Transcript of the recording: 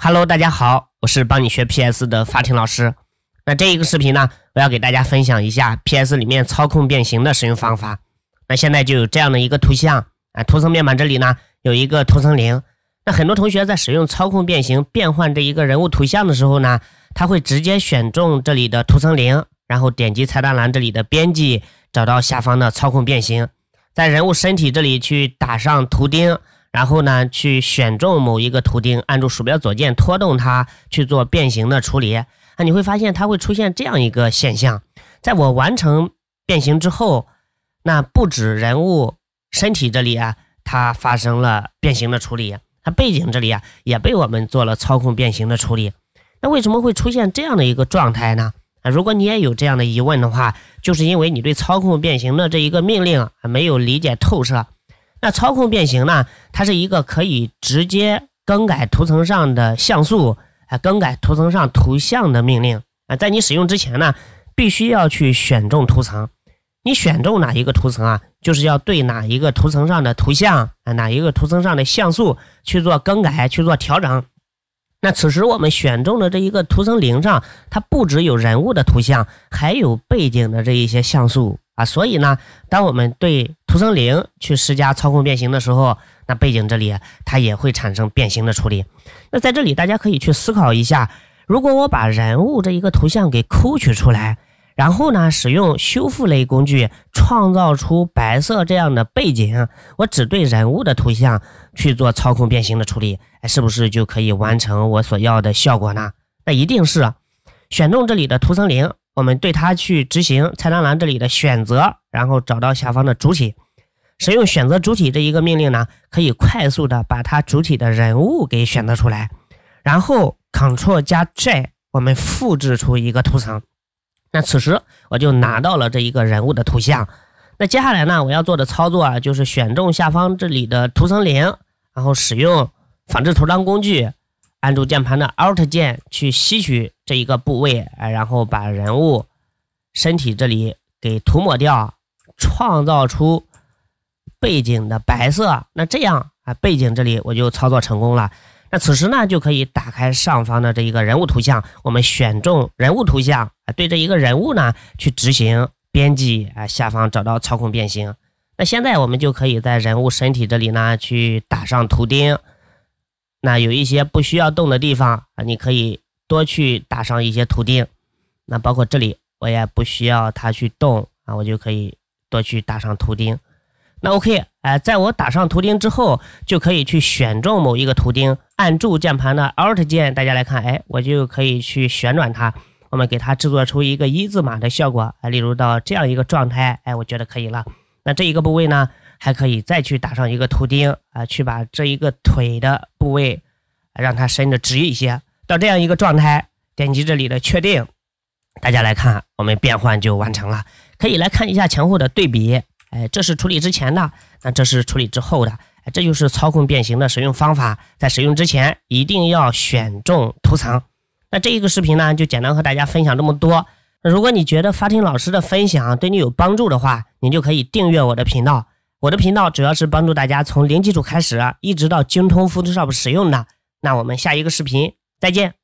Hello，大家好，我是帮你学 PS 的法庭老师。那这一个视频呢，我要给大家分享一下 PS 里面操控变形的使用方法。那现在就有这样的一个图像啊，图层面板这里呢有一个图层零。那很多同学在使用操控变形变换这一个人物图像的时候呢，他会直接选中这里的图层零，然后点击菜单栏这里的编辑，找到下方的操控变形，在人物身体这里去打上图钉。然后呢，去选中某一个图钉，按住鼠标左键拖动它去做变形的处理。那你会发现它会出现这样一个现象，在我完成变形之后，那不止人物身体这里啊，它发生了变形的处理，它背景这里啊也被我们做了操控变形的处理。那为什么会出现这样的一个状态呢？啊，如果你也有这样的疑问的话，就是因为你对操控变形的这一个命令啊没有理解透彻。那操控变形呢？它是一个可以直接更改图层上的像素，啊，更改图层上图像的命令啊。在你使用之前呢，必须要去选中图层。你选中哪一个图层啊？就是要对哪一个图层上的图像啊，哪一个图层上的像素去做更改、去做调整。那此时我们选中的这一个图层零上，它不只有人物的图像，还有背景的这一些像素。啊，所以呢，当我们对图层零去施加操控变形的时候，那背景这里它也会产生变形的处理。那在这里大家可以去思考一下，如果我把人物这一个图像给抠取出来，然后呢，使用修复类工具创造出白色这样的背景，我只对人物的图像去做操控变形的处理，哎，是不是就可以完成我所要的效果呢？那一定是，选中这里的图层零。我们对它去执行菜单栏这里的选择，然后找到下方的主体，使用选择主体这一个命令呢，可以快速的把它主体的人物给选择出来，然后 Ctrl 加 J 我们复制出一个图层，那此时我就拿到了这一个人物的图像。那接下来呢，我要做的操作啊，就是选中下方这里的图层零，然后使用仿制图章工具。按住键盘的 Alt 键去吸取这一个部位，哎，然后把人物身体这里给涂抹掉，创造出背景的白色。那这样啊，背景这里我就操作成功了。那此时呢，就可以打开上方的这一个人物图像，我们选中人物图像，啊，对着一个人物呢去执行编辑，啊，下方找到操控变形。那现在我们就可以在人物身体这里呢去打上图钉。那有一些不需要动的地方啊，你可以多去打上一些图钉。那包括这里，我也不需要它去动啊，我就可以多去打上图钉。那 OK，哎，在我打上图钉之后，就可以去选中某一个图钉，按住键盘的 Alt 键，大家来看，哎，我就可以去旋转它。我们给它制作出一个一字马的效果啊，例如到这样一个状态，哎，我觉得可以了。那这一个部位呢？还可以再去打上一个图钉啊，去把这一个腿的部位，让它伸的直一些，到这样一个状态，点击这里的确定，大家来看，我们变换就完成了。可以来看一下前后的对比，哎，这是处理之前的，那这是处理之后的，这就是操控变形的使用方法。在使用之前，一定要选中图层。那这一个视频呢，就简单和大家分享这么多。如果你觉得发听老师的分享对你有帮助的话，你就可以订阅我的频道。我的频道主要是帮助大家从零基础开始，一直到精通 Photoshop 使用的。那我们下一个视频再见。